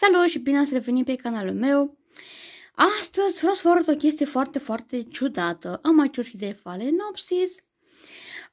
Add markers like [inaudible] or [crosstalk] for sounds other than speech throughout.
Salut și bine ați revenit pe canalul meu! Astăzi vreau să vă arăt o chestie foarte, foarte ciudată. Am aici o de Phalaenopsis,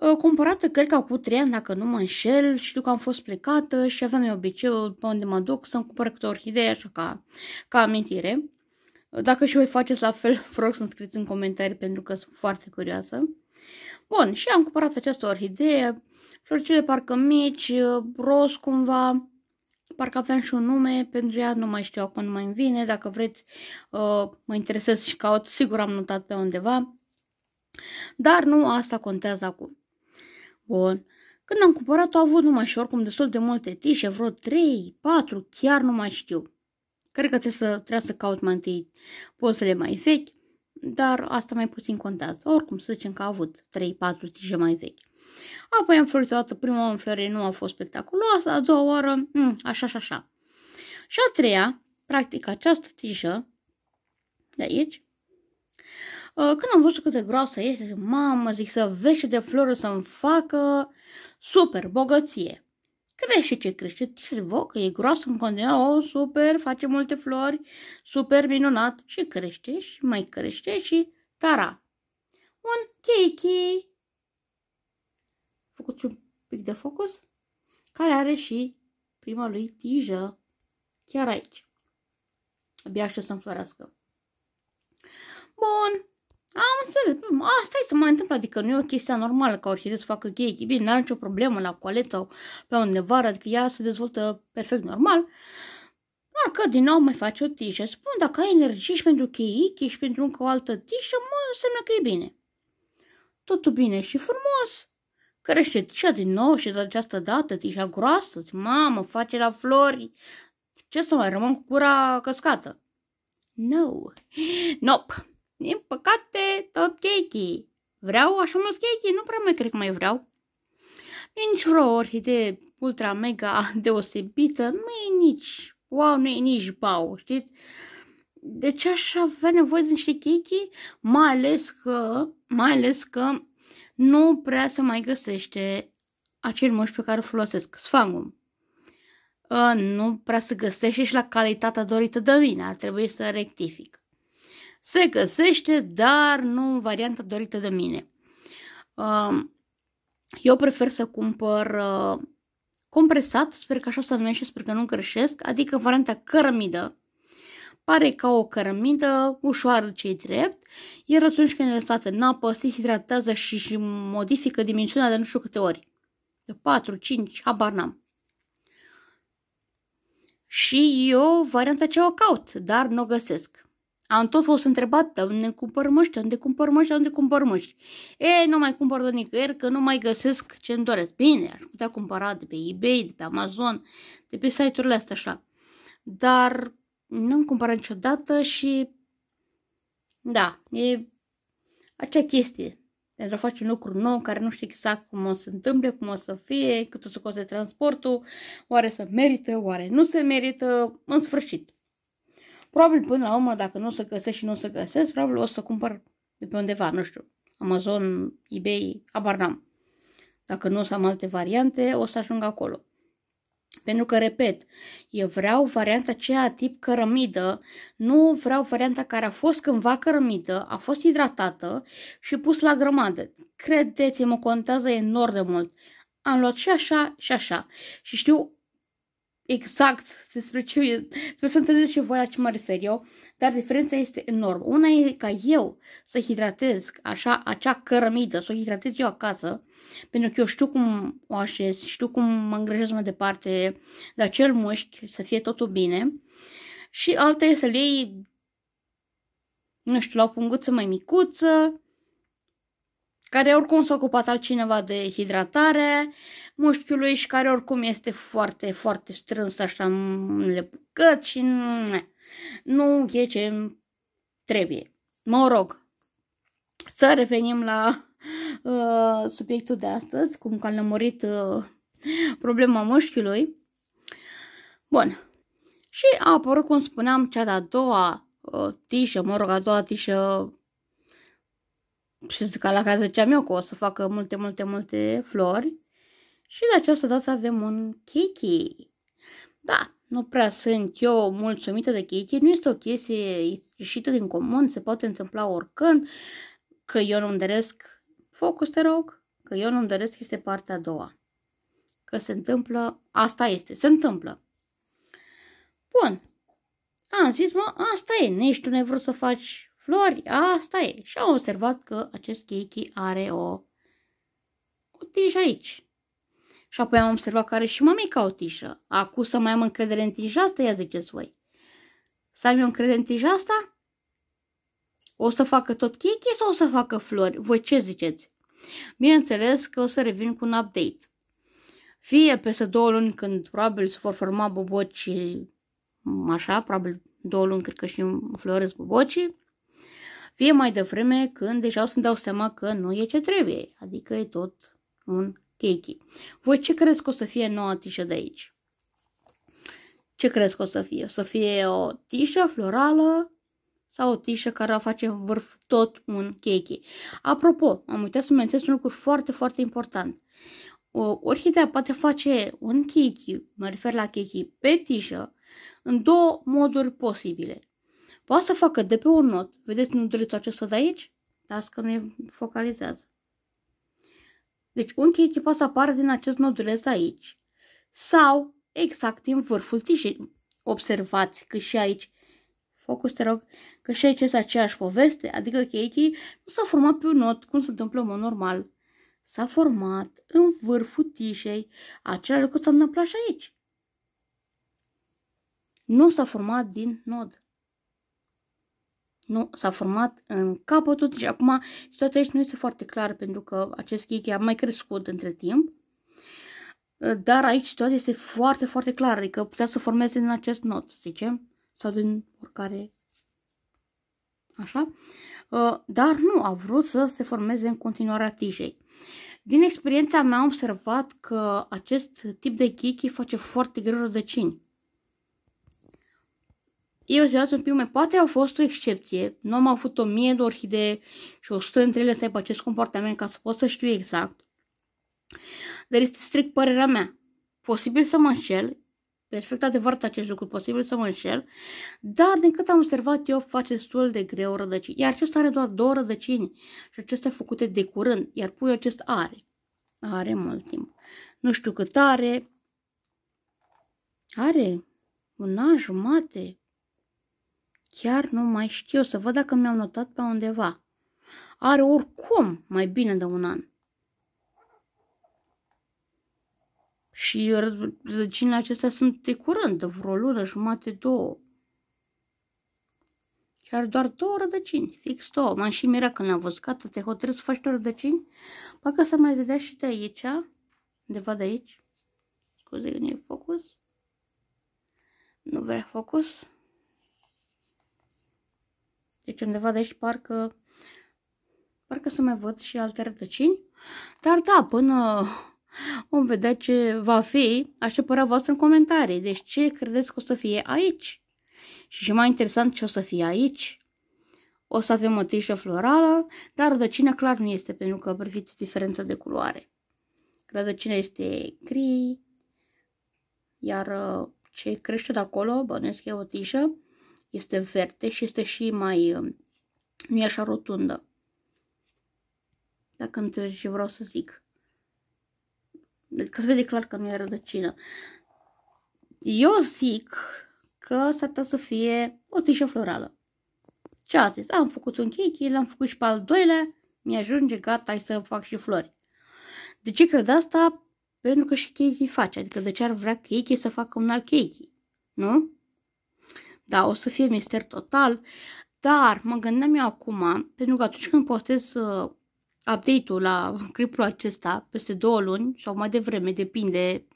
ă, cumpărată, cred că cu 3 ani, dacă nu mă înșel, știu că am fost plecată și aveam eu obiceiul pe unde mă duc să-mi cumpăr câte o orhidee, așa ca, ca amintire. Dacă și voi faceți la fel, [laughs] vă rog să-mi scrieți în comentarii pentru că sunt foarte curioasă. Bun, și am cumpărat această orhidee, floricele parcă mici, roz cumva, parcă aveam și un nume pentru ea, nu mai știu acum, nu mai vine, dacă vreți uh, mă interesez și caut, sigur am notat pe undeva, dar nu asta contează acum. Bun. Când am cumpărat-o, au avut numai și oricum destul de multe tișe, vreo 3, 4, chiar nu mai știu. Cred că trebuie să, trebuie să caut mai întâi pozele mai vechi, dar asta mai puțin contează. Oricum, să zicem că a avut 3-4 tije mai vechi. Apoi am fost dată prima înflorire nu a fost spectaculoasă, a doua oară, mm, așa și așa. Și a treia, practic această tijă, de aici, uh, când am văzut cât de groasă este, zic, mamă, zic, să vezi de floră să-mi facă super bogăție. Crește ce crește, tijă de că e groasă în continuare, o, oh, super, face multe flori, super minunat și crește și mai crește și tara. Un chei, făcut și un pic de focus, care are și prima lui tijă chiar aici. Abia aștept să înflorească. Bun, am înțeles. Asta e să mai întâmplă, adică nu e o chestie normală ca orhidee să facă gheghi. Bine, n-are nicio problemă la colet sau pe undeva, adică ea se dezvoltă perfect normal. Doar că din nou mai face o tișă. Spun, dacă ai energie și pentru cheichi și pentru încă o altă tișă, mă, înseamnă că e bine. Totul bine și frumos care tișa din nou și de această dată, tișa groasă, mamă, face la flori. Ce să mai rămân cu gura căscată? No. Nope. Din păcate, tot cheichii. Vreau așa mulți cheichii, nu prea mai cred că mai vreau. Nici vreo orhidee ultra mega [laughs] deosebită, nu e nici wow, nu e nici bau, știți? De deci ce aș avea nevoie de niște cheichii? Mai ales că, mai ales că nu prea se mai găsește acel moș pe care îl folosesc, sfangul. Ă, nu prea se găsește și la calitatea dorită de mine, ar trebui să rectific. Se găsește, dar nu în varianta dorită de mine. Ă, eu prefer să cumpăr ă, compresat, sper că așa se numește, sper că nu greșesc, adică varianta cărămidă, Pare ca o cărămidă, ușoară ce drept, iar atunci când e lăsată în apă, se hidratează și, și modifică dimensiunea de nu știu câte ori. De 4, 5, habar n-am. Și eu varianta ce o caut, dar nu o găsesc. Am tot fost întrebat, unde cumpăr măști, unde cumpăr măști, unde cumpăr măști. E, nu mai cumpăr de nicăieri, că nu mai găsesc ce îmi doresc. Bine, aș putea cumpăra de pe eBay, de pe Amazon, de pe site-urile astea așa. Dar N-am cumpărat niciodată și... Da, e acea chestie. Pentru a face un lucru nou care nu știi exact cum o să întâmple, cum o să fie, cât o să coste transportul, oare să merită, oare nu se merită, în sfârșit. Probabil până la urmă, dacă nu o să găsesc și nu o să găsesc, probabil o să cumpăr de pe undeva, nu știu, Amazon, eBay, abar n-am. Dacă nu o să am alte variante, o să ajung acolo. Pentru că, repet, eu vreau varianta aceea tip cărămidă, nu vreau varianta care a fost cândva cărămidă, a fost hidratată și pus la grămadă. Credeți-mă, contează enorm de mult. Am luat și așa și așa și știu exact despre ce e, sper să înțelegeți și voi la ce mă refer eu, dar diferența este enormă. Una e ca eu să hidratez așa, acea cărămidă, să o hidratez eu acasă, pentru că eu știu cum o așez, știu cum mă îngrijesc mai departe de acel mușchi, să fie totul bine. Și alta e să-l iei, nu știu, la o punguță mai micuță, care oricum s-a ocupat altcineva de hidratare mușchiului și care oricum este foarte, foarte strâns așa în lepucăt și nu e ce trebuie. Mă rog, să revenim la uh, subiectul de astăzi, cum că am lămurit uh, problema mușchiului. Bun. Și a apărut, cum spuneam, cea de-a doua uh, tișă, mă rog, a doua tișă și ca la care ziceam eu că o să facă multe, multe, multe flori. Și de această dată avem un Kiki. Da, nu prea sunt eu mulțumită de Kiki, nu este o chestie ieșită din comun, se poate întâmpla oricând, că eu nu-mi doresc focus, te rog, că eu nu-mi doresc este partea a doua. Că se întâmplă, asta este, se întâmplă. Bun, am zis, mă, asta e, nici tu nu ai vrut să faci flori, asta e. Și am observat că acest Keiki are o, o aici. Și apoi am observat că are și mămica o tișă. Acum să mai am încredere în tișa asta, ia ziceți voi. Să am eu încredere în tișa asta? O să facă tot Keiki sau o să facă flori? Voi ce ziceți? Bineînțeles că o să revin cu un update. Fie peste două luni când probabil se vor forma boboci așa, probabil două luni cred că și înfloresc bobocii, fie mai devreme când deja o să-mi dau seama că nu e ce trebuie, adică e tot un chechi. Voi ce crezi că o să fie noua tișă de aici? Ce crezi că o să fie? O să fie o tișă florală sau o tișă care va face vârf tot un chechi. Apropo, am uitat să menționez un lucru foarte, foarte important. O orhidea poate face un chechi, mă refer la chechi, pe tișă, în două moduri posibile. Poate să facă de pe un nod. Vedeți nudulițul acesta de aici? Las da, că nu e focalizează. Deci un cheie poate să apară din acest noduleț de aici sau exact din vârful tișei. Observați că și aici Focus, te rog, că și aici este aceeași poveste, adică cheie nu s-a format pe un not, cum se întâmplă în mod normal. S-a format în vârful tișei, același lucru s-a întâmplat și aici. Nu s-a format din nod nu s-a format în capătul și acum situația aici nu este foarte clară pentru că acest Kiki a mai crescut între timp. Dar aici situația este foarte, foarte clară, adică putea să formeze din acest not, să zicem, sau din oricare Așa? Dar nu, a vrut să se formeze în continuarea tijei. Din experiența mea am observat că acest tip de chichi face foarte greu rădăcini. Eu să dați un piume, poate au fost o excepție, nu am avut o mie de orhidee și o sută între ele să aibă acest comportament ca să pot să știu exact. Dar este strict părerea mea. Posibil să mă înșel, perfect adevărat acest lucru, posibil să mă înșel, dar din cât am observat eu face destul de greu rădăcini. Iar acesta are doar două rădăcini și acestea făcute de curând, iar puiul acest are. Are mult timp. Nu știu cât are. Are un an jumate. Chiar nu mai știu să văd dacă mi-am notat pe undeva. Are oricum mai bine de un an. Și rădăcinile acestea sunt de curând, de vreo lună, jumate, două. Chiar doar două rădăcini, fix două. M-am și mirat când am văzut. Gata, te hotărâi să faci două rădăcini? Parcă să mai dădea și de aici, undeva de aici. Scuze că nu e focus. Nu vrea focus deci undeva de aici parcă, parcă să mai văd și alte rădăcini. Dar da, până vom vedea ce va fi, aștept părerea voastră în comentarii. Deci ce credeți că o să fie aici? Și și mai interesant ce o să fie aici. O să avem o tișă florală, dar rădăcina clar nu este, pentru că priviți diferența de culoare. Rădăcina este gri, iar uh, ce crește de acolo, bănesc e o tișă, este verde și este și mai, uh, nu e așa rotundă. Dacă înțelegi ce vreau să zic. Că se vede clar că nu e rădăcină. Eu zic că s-ar putea să fie o tișă florală. Ce a zis? Am făcut un cheche, l-am făcut și pe al doilea, mi-ajunge, gata, hai să fac și flori. De ce cred asta? Pentru că și Katie face, adică de ce ar vrea Katie să facă un alt Katie, nu? da, o să fie mister total, dar mă gândeam eu acum, pentru că atunci când postez uh, update-ul la clipul acesta, peste două luni sau mai devreme, depinde,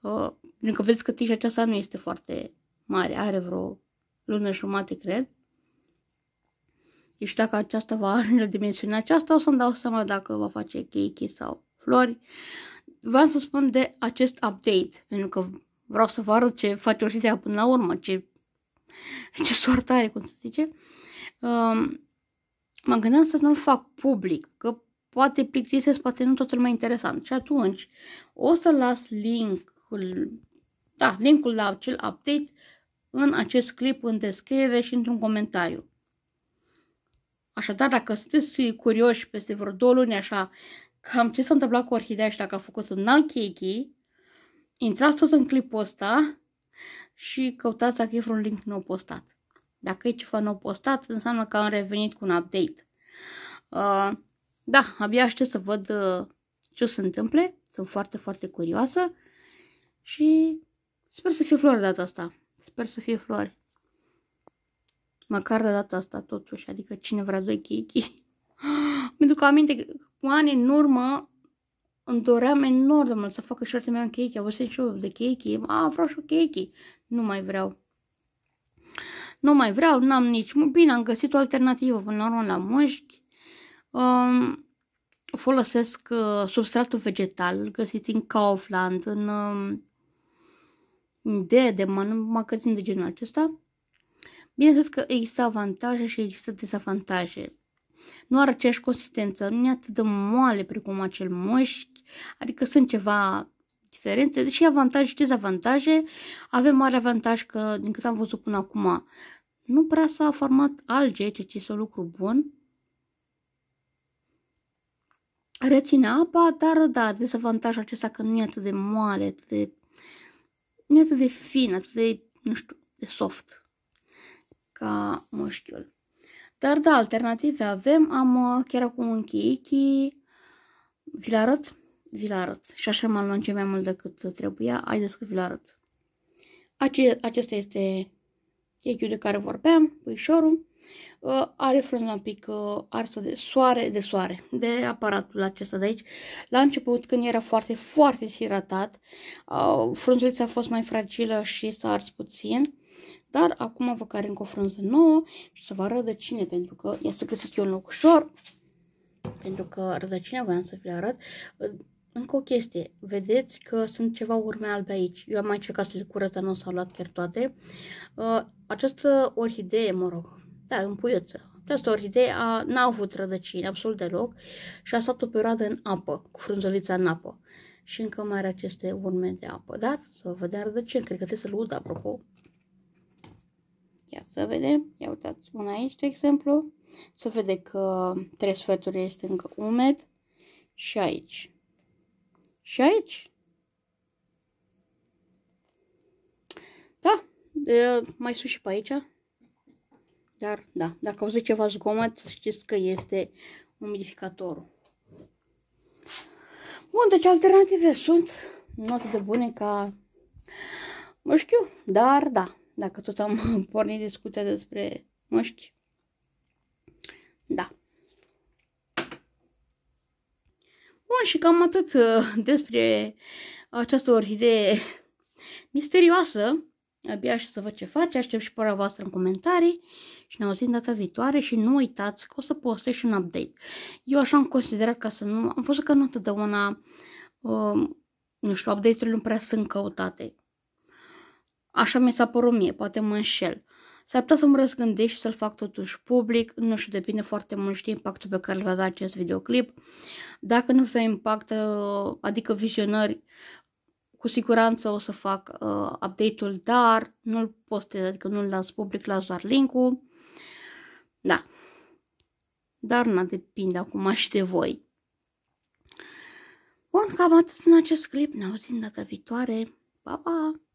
uh, pentru că vezi că tija aceasta nu este foarte mare, are vreo lună și jumate, cred. Deci dacă aceasta va ajunge [laughs] la dimensiunea aceasta, o să-mi dau seama dacă va face chechi sau flori. Vreau să spun de acest update, pentru că vreau să vă arăt ce face Orhidea până la urmă, ce [laughs] ce soartă are, cum se zice, um, mă gândeam să nu-l fac public, că poate plictisesc, poate nu totul mai interesant. Și atunci o să las linkul, da, linkul la acel update în acest clip, în descriere și într-un comentariu. Așadar, dacă sunteți curioși peste vreo două luni așa, cam ce s-a întâmplat cu orhidea și dacă a făcut un alt chechi, intrați tot în clipul ăsta și căutați dacă e vreun link nou postat. Dacă e ceva nou postat, înseamnă că am revenit cu un update. Uh, da, abia aștept să văd uh, ce o să întâmple. Sunt foarte, foarte curioasă și sper să fie flori data asta. Sper să fie flori. Măcar de data asta, totuși. Adică cine vrea doi cheichi. [gasps] Mi-duc aminte că cu ani în urmă îmi doream enorm de mult să facă și meu în cheche, Au și eu de cheche, a, vreau și o nu mai vreau. Nu mai vreau, n-am nici, bine, am găsit o alternativă până la urmă la mușchi. Um, folosesc uh, substratul vegetal, găsiți în Kaufland, în um, de, de man, magazin de genul acesta. Bineînțeles că există avantaje și există dezavantaje nu are aceeași consistență, nu e atât de moale precum acel moșchi, adică sunt ceva diferențe deși avantaje și dezavantaje. Avem mare avantaj că, din cât am văzut până acum, nu prea s-a format alge, ceea ce este un lucru bun. Reține apa, dar, da, dezavantajul acesta că nu e atât de moale, atât de, nu e atât de fin, atât de, nu știu, de soft ca mușchiul. Dar da, alternative avem, am uh, chiar acum un Kiki, vi l arăt, vi l arăt. Și așa m-am lungit mai mult decât trebuia, haideți că vi l arăt. Ace acesta este Kiki de care vorbeam, puișorul. Uh, are frunza un pic uh, arsă de soare, de soare, de aparatul acesta de aici. La început, când era foarte, foarte siratat, uh, frunzulița a fost mai fragilă și s-a ars puțin. Dar acum vă care încă o frunză nouă și să vă arăt rădăcine, pentru că ia să găsesc eu un loc ușor. Pentru că rădăcina voiam să vi le arăt. Încă o chestie, vedeți că sunt ceva urme albe aici. Eu am mai încercat să le curăț, dar nu s-au luat chiar toate. Uh, această orhidee, mă rog, da, e un puiuță. Această orhidee a, n-a avut rădăcini absolut deloc și a stat o perioadă în apă, cu frunzolița în apă. Și încă mai are aceste urme de apă, dar să vă dea rădăcini, cred că trebuie să-l ud, apropo. Ia să vedem. Ia uitați una aici, de exemplu. Să vede că trei sfături este încă umed. Și aici. Și aici. Da, de, mai sus și pe aici. Dar, da, dacă auziți ceva zgomot, știți că este umidificatorul. Bun, deci alternative sunt note de bune ca, nu știu, dar da, dacă tot am [laughs] pornit discuția despre măști. Da. Bun, și cam atât uh, despre această orhidee misterioasă. Abia aștept să văd ce face, aștept și părerea voastră în comentarii și ne auzim data viitoare și nu uitați că o să postez și un update. Eu așa am considerat ca să nu... Am fost că nu întotdeauna, uh, nu știu, update-urile nu prea sunt căutate. Așa mi s-a părut mie, poate mă înșel. S-ar putea să mă răzgândesc și să-l fac totuși public, nu știu, depinde foarte mult și de impactul pe care îl va avea da acest videoclip. Dacă nu vei impact, adică vizionări, cu siguranță o să fac uh, update-ul, dar nu-l postez, adică nu-l las public, las doar link-ul. Da. Dar nu depinde acum și de voi. Bun, cam atât în acest clip. Ne auzim data viitoare. Pa, pa!